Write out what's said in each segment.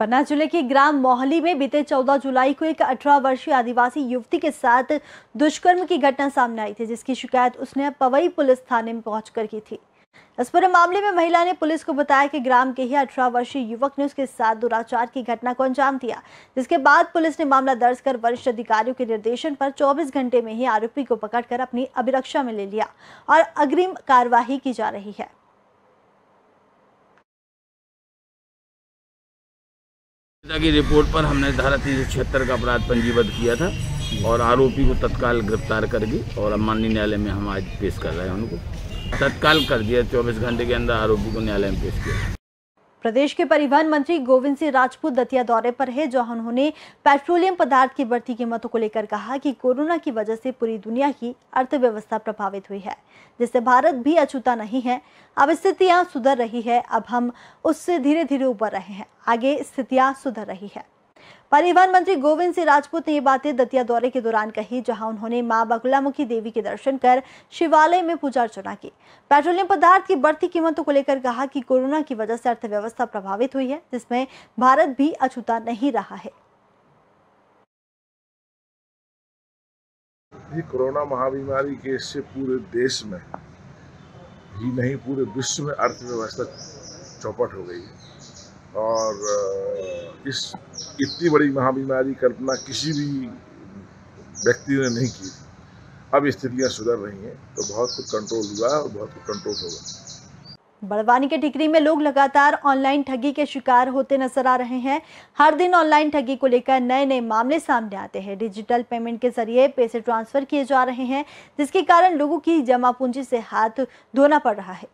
पन्ना जिले के ग्राम मोहली में बीते 14 जुलाई को एक 18 वर्षीय आदिवासी युवती के साथ दुष्कर्म की घटना सामने आई थी जिसकी शिकायत उसने पवई पुलिस थाने में पहुंचकर की थी इस पूरे मामले में महिला ने पुलिस को बताया कि ग्राम के ही अठारह वर्षीय युवक ने उसके साथ दुराचार की घटना को अंजाम दिया जिसके बाद पुलिस ने मामला दर्ज कर वरिष्ठ अधिकारियों के निर्देशन पर 24 घंटे में ही आरोपी को पकड़कर अपनी अभिरक्षा में ले लिया और अग्रिम कार्यवाही की जा रही है की रिपोर्ट पर हमने धारा तीन का अपराध पंजीबद्ध किया था और आरोपी को तत्काल गिरफ्तार कर दी और अब माननीय न्यायालय में हम आज पेश कर रहे हैं उनको तत्काल कर दिया चौबीस घंटे के अंदर आरोपी को न्यायालय में पेश किया प्रदेश के परिवहन मंत्री गोविंद सिंह राजपूत दतिया दौरे पर है जहां उन्होंने पेट्रोलियम पदार्थ की बढ़ती कीमतों को लेकर कहा कि कोरोना की वजह से पूरी दुनिया की अर्थव्यवस्था प्रभावित हुई है जिससे भारत भी अछूता नहीं है अब स्थितियां सुधर रही है अब हम उससे धीरे धीरे ऊपर रहे हैं आगे स्थितियां सुधर रही है परिवहन मंत्री गोविंद सिंह राजपूत ने ये बातें दतिया दौरे के दौरान कही जहां उन्होंने मां बगुलामुखी देवी के दर्शन कर शिवालय में पूजा अर्चना की पेट्रोलियम पदार्थ की बढ़ती कीमतों को लेकर कहा कि कोरोना की वजह से अर्थव्यवस्था प्रभावित हुई है जिसमें भारत भी अछूता नहीं रहा है ये कोरोना महाबीमारी के इससे पूरे देश में ही नहीं पूरे विश्व में अर्थव्यवस्था चौपट हो गई है और इस इतनी बड़ी महाबीमारी कल्पना किसी भी व्यक्ति ने नहीं की थी अब स्थितियां सुधर रही हैं तो बहुत कुछ कंट्रोल हुआ और बहुत कुछ कंट्रोल होगा बड़वानी के ठिकरी में लोग लगातार ऑनलाइन ठगी के शिकार होते नजर आ रहे हैं हर दिन ऑनलाइन ठगी को लेकर नए नए मामले सामने आते हैं डिजिटल पेमेंट के जरिए पैसे ट्रांसफर किए जा रहे हैं जिसके कारण लोगों की जमा पूंजी से हाथ धोना पड़ रहा है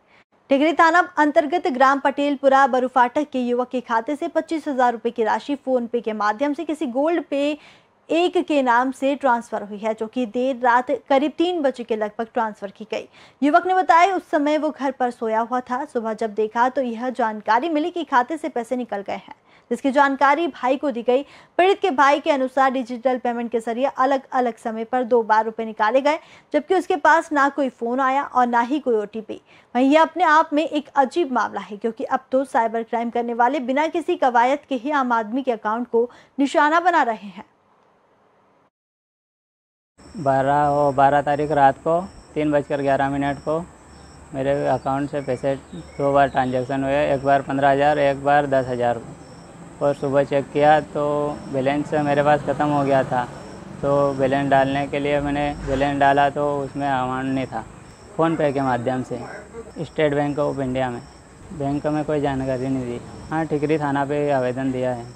टिगरी थाना अंतर्गत ग्राम पटेलपुरा बरूफाटक के युवक के खाते से पच्चीस हजार रुपए की राशि फोन पे के माध्यम से किसी गोल्ड पे एक के नाम से ट्रांसफर हुई है जो कि देर रात करीब तीन बजे के लगभग ट्रांसफर की गई युवक ने बताया उस समय वो घर पर सोया हुआ था सुबह जब देखा तो यह जानकारी मिली कि खाते से पैसे निकल गए हैं जिसकी जानकारी भाई को दी गई पीड़ित के भाई के अनुसार डिजिटल पेमेंट के जरिए अलग अलग समय पर दो बार रुपए निकाले गए जबकि उसके पास ना कोई फोन आया और ना ही कोई ओटीपी वहीं यह अपने आप में एक अजीब मामला है क्योंकि अब तो साइबर क्राइम करने वाले बिना किसी कवायद के ही आम आदमी के अकाउंट को निशाना बना रहे हैं बारह और बारह तारीख रात को तीन बजकर ग्यारह मिनट को मेरे अकाउंट से पैसे दो बार ट्रांजेक्शन हुए एक बार पंद्रह हज़ार एक बार दस हज़ार और सुबह चेक किया तो बैलेंस मेरे पास ख़त्म हो गया था तो बैलेंस डालने के लिए मैंने बैलेंस डाला तो उसमें अमाउंट नहीं था फ़ोनपे के माध्यम से स्टेट बैंक ऑफ इंडिया में बैंक में कोई जानकारी नहीं दी हाँ ठिकरी थाना पे आवेदन दिया है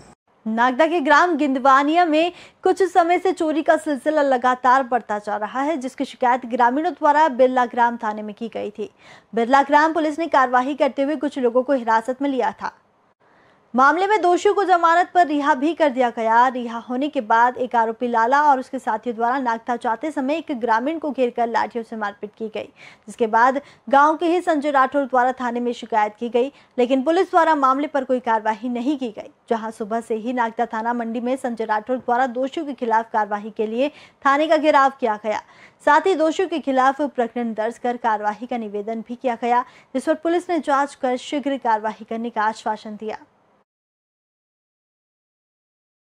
नागदा के ग्राम गिंदवानिया में कुछ समय से चोरी का सिलसिला लगातार बढ़ता जा रहा है जिसकी शिकायत ग्रामीणों द्वारा बिरला ग्राम थाने में की गई थी बिरला ग्राम पुलिस ने कार्यवाही करते हुए कुछ लोगों को हिरासत में लिया था मामले में दोषियों को जमानत पर रिहा भी कर दिया गया रिहा होने के बाद एक आरोपी लाला और उसके साथियों द्वारा नागता चाहते समय एक ग्रामीण को घेर कर लाठियों से मारपीट की गई जिसके बाद गांव के ही संजय राठौर द्वारा थाने में शिकायत की गई लेकिन पुलिस द्वारा मामले पर कोई कार्यवाही नहीं की गई जहां सुबह से ही नागता थाना मंडी में संजय राठौर द्वारा दोषियों के खिलाफ कार्रवाई के लिए थाने का घेराव किया गया साथ ही दोषियों के खिलाफ प्रकरण दर्ज कर कार्यवाही का निवेदन भी किया गया जिस पर पुलिस ने जांच कर शीघ्र कार्यवाही करने का आश्वासन दिया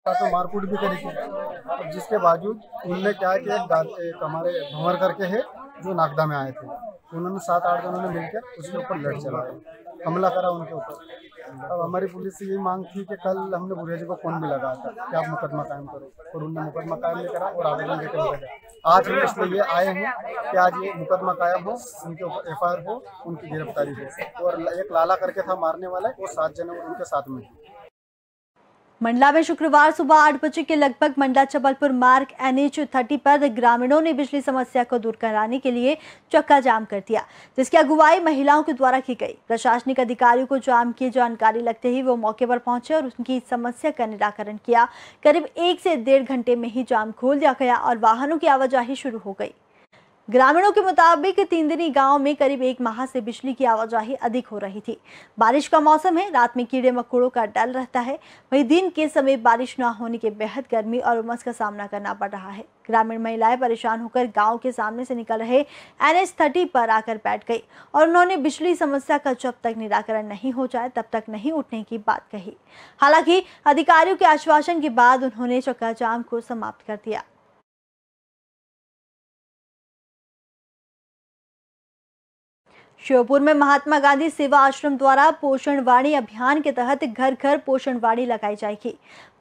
तो मारपीट भी करी थी जिसके बावजूद उनने क्या किया एक हमारे भंवर करके है जो नागदा में आए थे तो उन्होंने सात आठ जनों ने मिलकर उसके ऊपर लड़ चलाया हमला करा उनके ऊपर अब हमारी पुलिस से ये मांग थी कि कल हमने बुढ़िया जी को फोन भी लगाया था कि आप मुकदमा कायम करो और उनने मुकदमा कायम नहीं करा और आवेदन देकर निकल आज हम इसलिए ये आए हैं कि आज ये मुकदमा कायम हो उनके ऊपर एफ हो उनकी गिरफ्तारी हो और एक लाला करके था मारने वाला वो सात जने उनके साथ में मंडला में शुक्रवार सुबह आठ बजे के लगभग मंडला चबलपुर मार्ग एनएच थर्टी पर ग्रामीणों ने बिजली समस्या को दूर कराने के लिए चक्का जाम कर दिया जिसकी अगुवाई महिलाओं के द्वारा की गई प्रशासनिक अधिकारियों को जाम की जानकारी लगते ही वो मौके पर पहुंचे और उनकी समस्या का निराकरण किया करीब एक से डेढ़ घंटे में ही जाम खोल दिया गया और वाहनों की आवाजाही शुरू हो गई ग्रामीणों के मुताबिक तीनदिनी गांव में करीब एक माह से बिजली की आवाजाही अधिक हो रही थी बारिश का मौसम है रात में कीड़े मकोड़ों का डल रहता है वहीं दिन के समय बारिश न होने के बेहद गर्मी और उमस का सामना करना पड़ रहा है ग्रामीण महिलाएं परेशान होकर गांव के सामने से निकल रहे एन एच थर्टी पर आकर बैठ गई और उन्होंने बिजली समस्या का जब तक निराकरण नहीं हो जाए तब तक नहीं उठने की बात कही हालांकि अधिकारियों के आश्वासन के बाद उन्होंने चक्का को समाप्त कर दिया श्योपुर में महात्मा गांधी सेवा आश्रम द्वारा पोषण वाणी अभियान के तहत घर घर पोषण वाणी लगाई जाएगी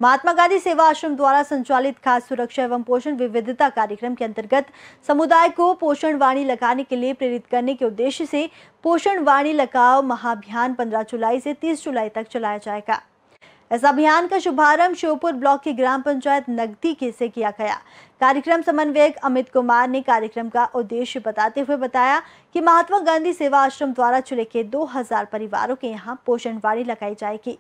महात्मा गांधी सेवा आश्रम द्वारा संचालित खाद्य सुरक्षा एवं पोषण विविधता कार्यक्रम के अंतर्गत समुदाय को पोषण वाणी लगाने के लिए प्रेरित करने के उद्देश्य से पोषण वाणी लगाओ महाअभियान पंद्रह जुलाई से तीस जुलाई तक चलाया जाएगा इस अभियान का शुभारंभ श्योपुर ब्लॉक की ग्राम पंचायत नगदी के से किया गया कार्यक्रम समन्वयक अमित कुमार ने कार्यक्रम का उद्देश्य बताते हुए बताया कि महात्मा गांधी सेवा आश्रम द्वारा चुने के 2000 परिवारों के यहाँ पोषण वाणी लगाई जाएगी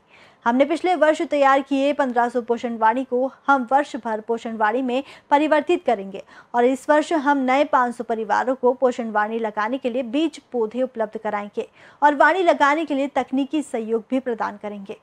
हमने पिछले वर्ष तैयार किए 1500 पोषण वाणी को हम वर्ष भर पोषण वाणी में परिवर्तित करेंगे और इस वर्ष हम नए 500 परिवारों को पोषण वाणी लगाने के लिए बीज पौधे उपलब्ध कराएंगे और वाणी लगाने के लिए तकनीकी सहयोग भी प्रदान करेंगे